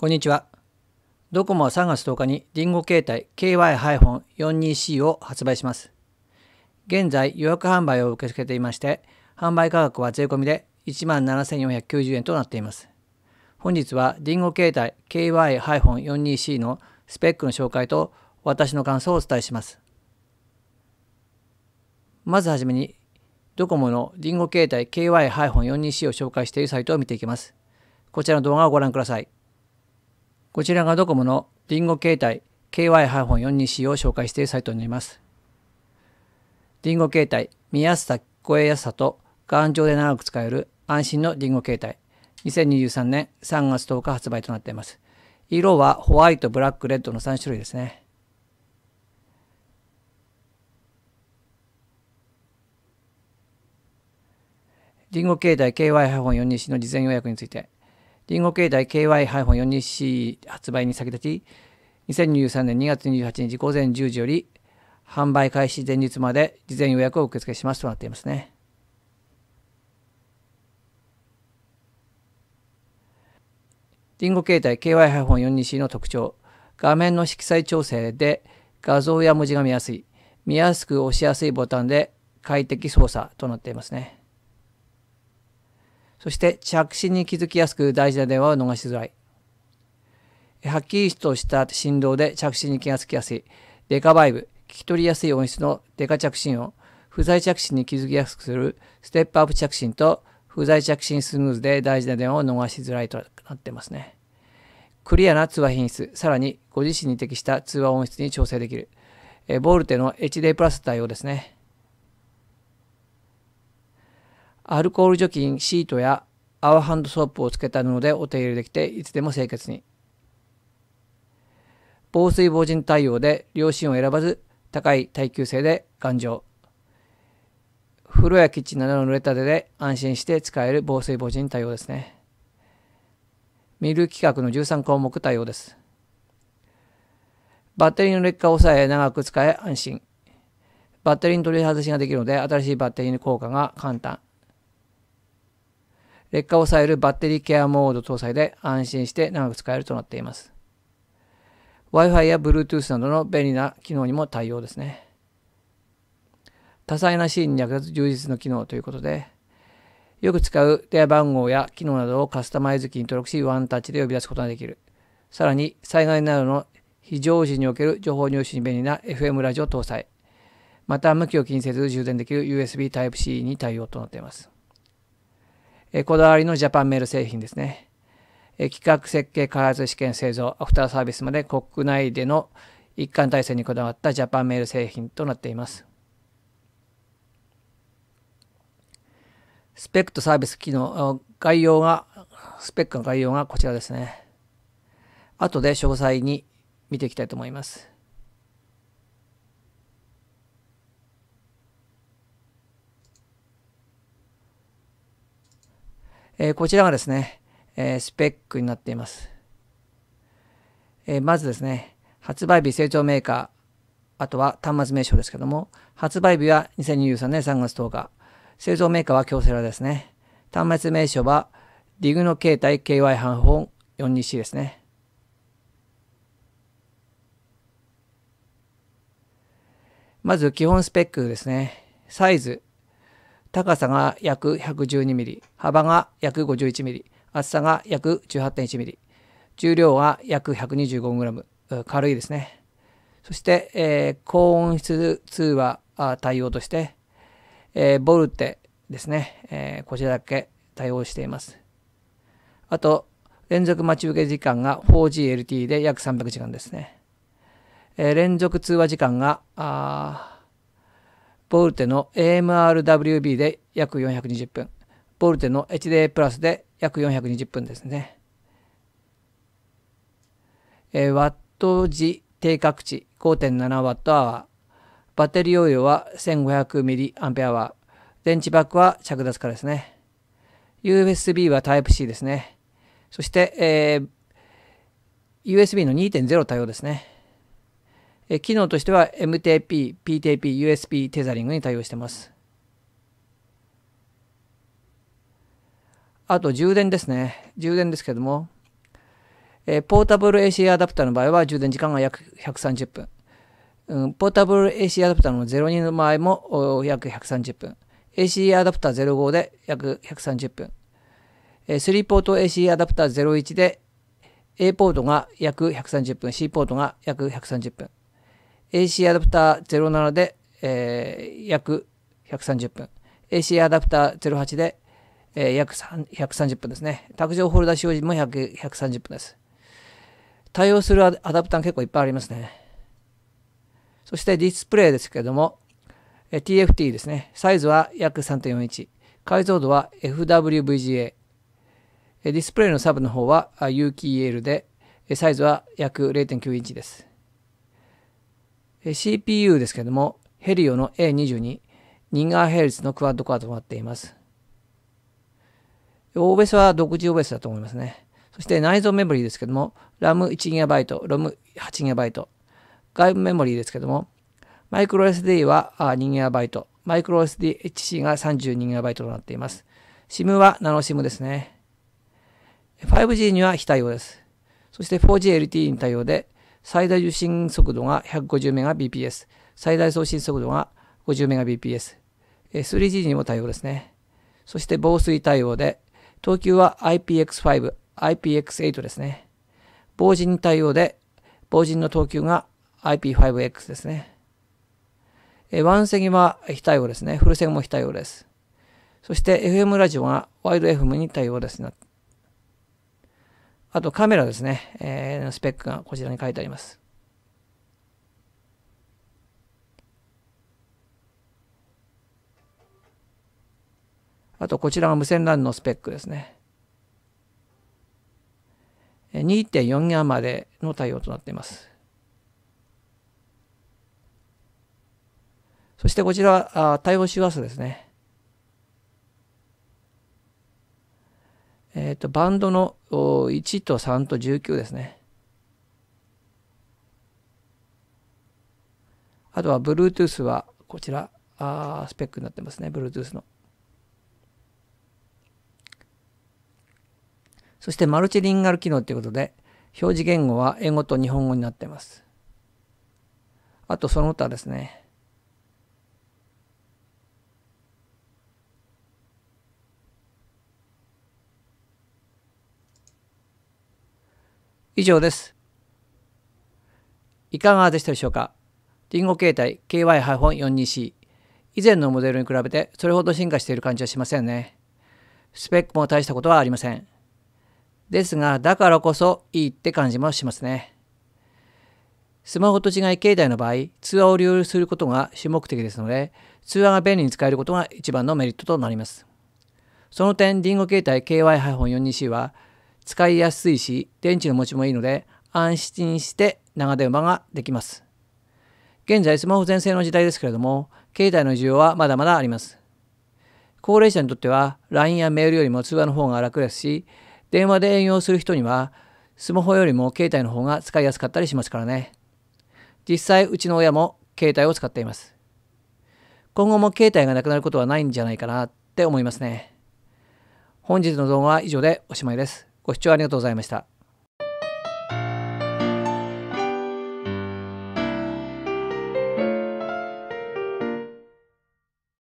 こんにちは。ドコモは3月10日にリンゴ携帯 KY-42C を発売します。現在予約販売を受け付けていまして、販売価格は税込みで17,490円となっています。本日はリンゴ携帯 KY-42C のスペックの紹介と私の感想をお伝えします。まずはじめに、ドコモのリンゴ携帯 KY-42C を紹介しているサイトを見ていきます。こちらの動画をご覧ください。こちらがドコモのリンゴ携帯 KY-42C を紹介しているサイトになります。リンゴ携帯、見やすさ、聞こえやすさと、頑丈で長く使える安心のリンゴ携帯。2023年3月10日発売となっています。色はホワイト、ブラック、レッドの3種類ですね。リンゴ携帯 KY-42C の事前予約について。リンゴ携帯 KY-42C 発売に先立ち、2023年2月28日午前10時より、販売開始前日まで事前予約を受付しますとなっていますね。リンゴ携帯 KY-42C の特徴、画面の色彩調整で画像や文字が見やすい、見やすく押しやすいボタンで快適操作となっていますね。そして着信に気づきやすく大事な電話を逃しづらい。はっきりとした振動で着信に気がつきやすい。デカバイブ、聞き取りやすい音質のデカ着信音。不在着信に気づきやすくするステップアップ着信と不在着信スムーズで大事な電話を逃しづらいとなってますね。クリアな通話品質、さらにご自身に適した通話音質に調整できる。えボルテの HD プラス対応ですね。アルコール除菌シートやアワーハンドソープをつけた布でお手入れできていつでも清潔に。防水防塵対応で良心を選ばず高い耐久性で頑丈。風呂やキッチンなどの濡れたてで安心して使える防水防塵対応ですね。ミル規格の13項目対応です。バッテリーの劣化を抑え長く使え安心。バッテリーの取り外しができるので新しいバッテリーの効果が簡単。劣化を抑えるバッテリーケアモード搭載で安心して長く使えるとなっています。Wi-Fi や Bluetooth などの便利な機能にも対応ですね。多彩なシーンに役立つ充実の機能ということで、よく使う電話番号や機能などをカスタマイズ機に登録し、ワンタッチで呼び出すことができる。さらに、災害などの非常時における情報入手に便利な FM ラジオ搭載。また、向きを気にせず充電できる USB Type-C に対応となっています。えこだわりのジャパンメール製品ですね。え企画設計開発試験製造アフターサービスまで国内での一貫体制にこだわったジャパンメール製品となっています。スペックとサービス機能、概要が、スペックの概要がこちらですね。後で詳細に見ていきたいと思います。えー、こちらがですね、えー、スペックになっています。えー、まずですね、発売日、成長メーカー、あとは端末名称ですけども、発売日は2023年3月10日、製造メーカーは京セラですね。端末名称は、ディグの携帯 KY 半本 42C ですね。まず基本スペックですね。サイズ高さが約112ミリ、幅が約51ミリ、厚さが約18.1ミリ、重量は約125グラム、軽いですね。そして、えー、高音質通話対応として、えー、ボルテですね、えー、こちらだけ対応しています。あと、連続待ち受け時間が 4GLT で約300時間ですね。え連続通話時間が、あボルテの AMRWB で約420分、ボルテの HDA プラスで約420分ですね。えー、ワット時定格値 5.7Wh、バッテリー容量は 1500mAh、電池バックは着脱からですね。USB は Type-C ですね。そして、えー、USB の2.0対応ですね。え機能としては MTP、PTP、USB、テザリングに対応してます。あと充電ですね。充電ですけども、えポータブル AC アダプターの場合は充電時間が約130分。うん、ポータブル AC アダプターの02の場合も約130分。AC アダプター05で約130分。え3ポート AC アダプター01で A ポートが約130分、C ポートが約130分。AC アダプター07で、えー、約130分。AC アダプター08で、えー、約130分ですね。卓上ホルダー使用時も130分です。対応するアダプター結構いっぱいありますね。そしてディスプレイですけれども、え TFT ですね。サイズは約3.41。解像度は FWVGA。ディスプレイのサブの方は UKEL で、サイズは約0.9インチです。CPU ですけども、ヘリオの A22、2GHz のクワッドコアとなっています。OBS は独自オーベスだと思いますね。そして内蔵メモリーですけども、RAM1GB、ROM8GB。外部メモリーですけども、microSD は 2GB、microSDHC が 32GB となっています。SIM はナノ SIM ですね。5G には非対応です。そして 4GLTE に対応で、最大受信速度が 150Mbps、最大送信速度が 50Mbps、3G にも対応ですね。そして防水対応で、等級は IPX5、IPX8 ですね。防塵対応で、防塵の等級が IP5X ですね。ワンセギは非対応ですね。フルセグも非対応です。そして FM ラジオがワイド FM に対応です、あとカメラですね、えー、スペックがこちらに書いてあります。あとこちらが無線 LAN のスペックですね。2.4ギガまでの対応となっています。そしてこちらは対応周波数ですね。えっ、ー、と、バンドの1と3と19ですね。あとは Bluetooth はこちら、あスペックになってますね、Bluetooth の。そしてマルチリンガル機能ということで、表示言語は英語と日本語になっています。あとその他ですね。以上です。いかがでしたでしょうかリンゴ携帯 KY-42C 以前のモデルに比べてそれほど進化している感じはしませんね。スペックも大したことはありません。ですが、だからこそいいって感じもしますね。スマホと違い携帯の場合、通話を利用することが主目的ですので、通話が便利に使えることが一番のメリットとなります。その点、リンゴ携帯 KY-42C は、使いやすいし電池の持ちもいいので安心して長電話ができます。現在スマホ全盛の時代ですけれども携帯の需要はまだまだあります。高齢者にとっては LINE やメールよりも通話の方が楽ですし電話で営業する人にはスマホよりも携帯の方が使いやすかったりしますからね。実際うちの親も携帯を使っています。今後も携帯がなくなることはないんじゃないかなって思いますね。本日の動画は以上でおしまいです。ご視聴ありがとうございました。